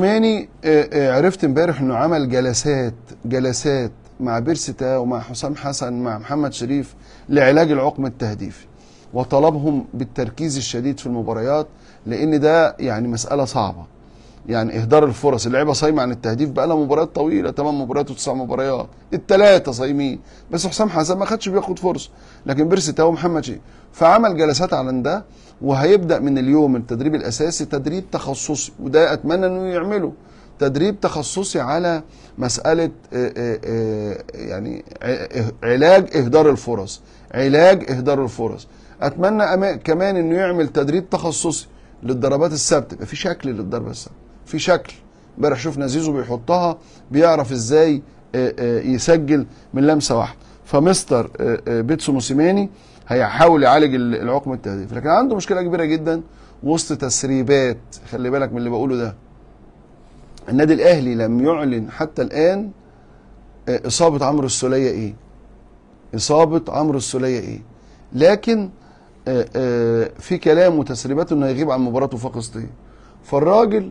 ماني آه، آه، عرفت امبارح انه عمل جلسات جلسات مع بيرستا ومع حسام حسن مع محمد شريف لعلاج العقم التهديفي وطلبهم بالتركيز الشديد في المباريات لان ده يعني مساله صعبه يعني اهدار الفرص اللعيبه صايمه عن التهديف بقى لها مباريات طويله ثمان مباريات وتسع مباريات الثلاثه صايمين بس حسام حسن ما خدش بياخد فرصه لكن بيرسي تاو محمد شيء فعمل جلسات على ده وهيبدا من اليوم التدريب الاساسي تدريب تخصصي وده اتمنى انه يعمله تدريب تخصصي على مساله آه، آه، آه، يعني علاج اهدار الفرص علاج اهدار الفرص اتمنى كمان انه يعمل تدريب تخصصي للضربات الثابته يبقى في شكل للضربه الثابته في شكل امبارح شفنا زيزو بيحطها بيعرف ازاي آه، آه، يسجل من لمسه واحده فمستر آه، بيتسو موسيماني هيحاول يعالج العقم التهديف لكن عنده مشكله كبيره جدا وسط تسريبات خلي بالك من اللي بقوله ده النادي الاهلي لم يعلن حتى الان اصابه عمرو السوليه ايه اصابه عمرو السوليه ايه لكن في كلام وتسريبات انه هيغيب عن مباراته وفاق فالراجل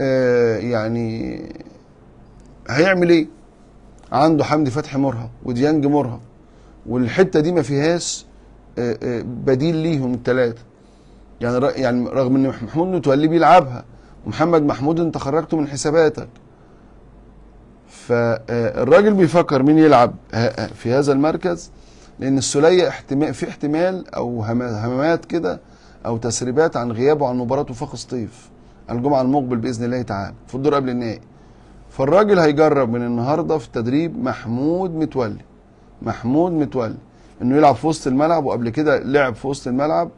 آه، يعني هيعمل ايه عنده حمدي فتحي مرهق وديانج مرهق والحته دي ما فيهاش آه، آه، بديل ليهم الثلاثه يعني يعني رغم ان محمود متولي بيلعبها ومحمد محمود انت خرجته من حساباتك فالراجل بيفكر مين يلعب في هذا المركز لان السلية احتمال في احتمال او همامات كده او تسريبات عن غيابه عن مباراه وفاق سطيف الجمعه المقبل باذن الله تعالى في الدور قبل النهائي فالراجل هيجرب من النهارده في تدريب محمود متولي محمود متولي انه يلعب في وسط الملعب وقبل كده لعب في وسط الملعب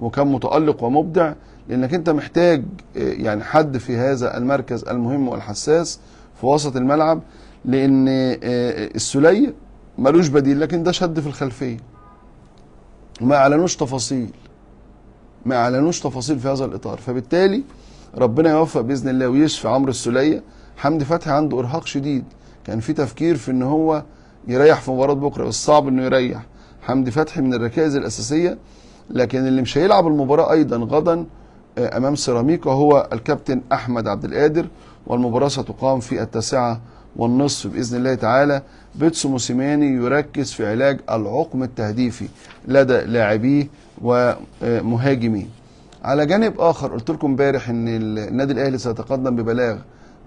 وكان متالق ومبدع لانك انت محتاج آه، يعني حد في هذا المركز المهم والحساس في وسط الملعب لان آه، آه، السلية ملوش بديل لكن ده شد في الخلفيه ما اعلنوش تفاصيل ما اعلنوش تفاصيل في هذا الاطار فبالتالي ربنا يوفق باذن الله ويشفي عمرو السليه حمدي فتحي عنده ارهاق شديد كان في تفكير في ان هو يريح في مباراه بكره بس صعب انه يريح حمدي فتحي من الركائز الاساسيه لكن اللي مش هيلعب المباراه ايضا غدا آه، امام سيراميكا هو الكابتن احمد عبد القادر والمباراه ستقام في التاسعه والنصف باذن الله تعالى بيتسو موسيماني يركز في علاج العقم التهديفي لدى لاعبيه ومهاجميه على جانب اخر قلت لكم امبارح ان النادي الاهلي سيتقدم ببلاغ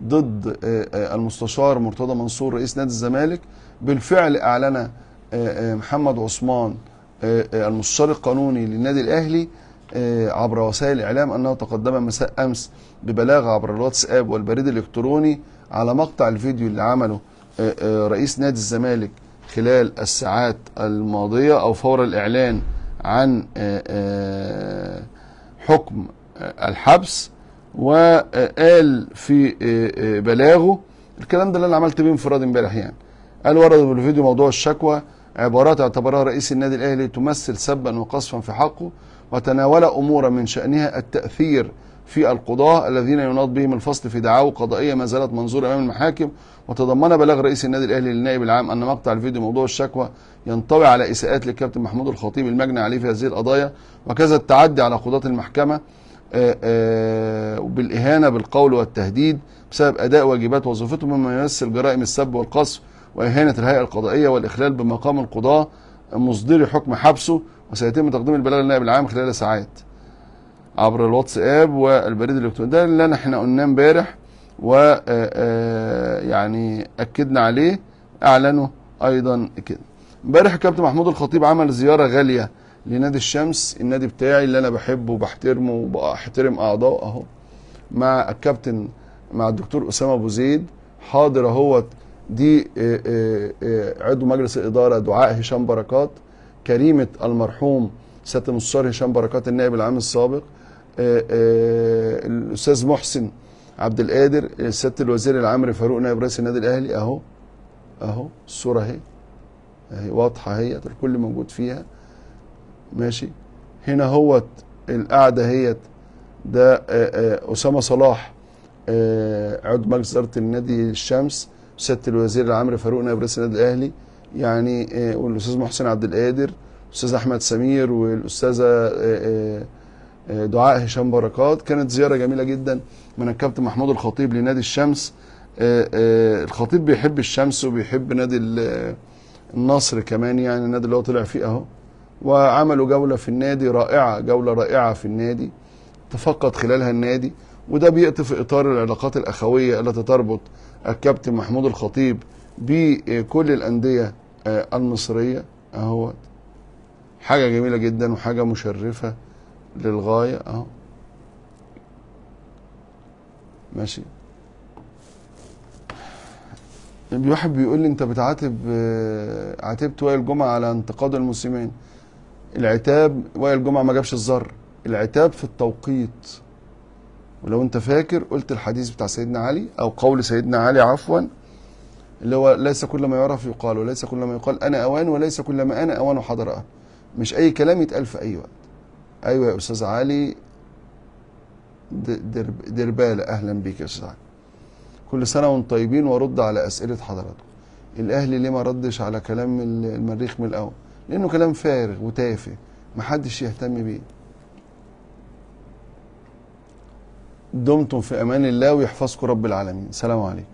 ضد آه، آه، المستشار مرتضى منصور رئيس نادي الزمالك بالفعل اعلن آه، محمد عثمان المستشار القانوني للنادي الاهلي عبر وسائل الاعلام انه تقدم مساء امس ببلاغ عبر الواتساب والبريد الالكتروني على مقطع الفيديو اللي عمله رئيس نادي الزمالك خلال الساعات الماضيه او فور الاعلان عن حكم الحبس وقال في آه، آه، بلاغه الكلام ده اللي انا عملت بيه انفراد امبارح يعني قال ورد في الفيديو موضوع الشكوى عبارات اعتبرها رئيس النادي الاهلي تمثل سبا وقصفا في حقه وتناول امورا من شانها التاثير في القضاة الذين يناط بهم الفصل في دعاوى قضائية ما زالت منظوره أمام المحاكم وتضمن بلاغ رئيس النادي الأهلي للنائب العام أن مقطع الفيديو موضوع الشكوى ينطوي على إساءات للكابتن محمود الخطيب المجني عليه في هذه القضايا وكذا التعدي على قضاة المحكمة آه، آه، بالإهانة بالقول والتهديد بسبب أداء واجبات وظيفته مما يمثل جرائم السب والقصف وإهانة الهيئة القضائية والإخلال بمقام القضاة مصدر حكم حبسه وسيتم تقديم البلاغ للنائب العام خلال ساعات عبر الواتساب والبريد الالكتروني ده اللي احنا قلناه امبارح و آه، آه، يعني اكدنا عليه اعلنوا ايضا كده امبارح كابتن محمود الخطيب عمل زياره غاليه لنادي الشمس النادي بتاعي اللي انا بحبه وبحترمه وبحترم اعضائه اهو مع الكابتن مع الدكتور اسامه ابو زيد حاضر اهوت دي آه، عضو مجلس الاداره دعاء هشام بركات كريمه المرحوم سياده المستشار هشام بركات النائب العام السابق آه، آه، الاستاذ محسن عبد القادر سياده الوزير العامر فاروق نائب رئيس النادي الاهلي اهو اهو الصوره اهي اهي واضحه اهي الكل موجود فيها ماشي هنا هوت القعده اهيت ده آه، اسامه صلاح عضو مجلس اداره النادي الشمس سياده الوزير العامر فاروق نائب رئيس النادي الاهلي يعني والاستاذ محسن عبد القادر الاستاذ احمد سمير والاستاذه آه، دعاء هشام بركات كانت زياره جميله جدا من الكابتن محمود الخطيب لنادي الشمس آه، آه، الخطيب بيحب الشمس وبيحب نادي النصر كمان يعني النادي اللي هو طلع فيه اهو وعملوا جوله في النادي رائعه جوله رائعه في النادي تفقد خلالها النادي وده بيأتي في اطار العلاقات الاخويه التي تربط الكابتن محمود الخطيب بكل الانديه المصريه اهوت حاجه جميله جدا وحاجه مشرفه للغاية اهو ماشي واحد بيقول لي انت بتعاتب آه، عاتبت وائل الجمعه على انتقاد المسلمين العتاب وائل الجمعه ما جابش الزر العتاب في التوقيت ولو انت فاكر قلت الحديث بتاع سيدنا علي او قول سيدنا علي عفوا اللي هو ليس كل ما يعرف يقال وليس كل ما يقال انا اوان وليس كل ما انا اوان حضر مش اي كلام يتقال في اي وقت ايوه يا استاذ علي دربالة اهلا بيك يا استاذ علي كل سنه وانتم طيبين وارد على اسئله حضراتكم الاهلي ليه ما ردش على كلام المريخ من الاول لانه كلام فارغ وتافه محدش يهتم بيه دمتم في امان الله ويحفظكم رب العالمين سلام عليكم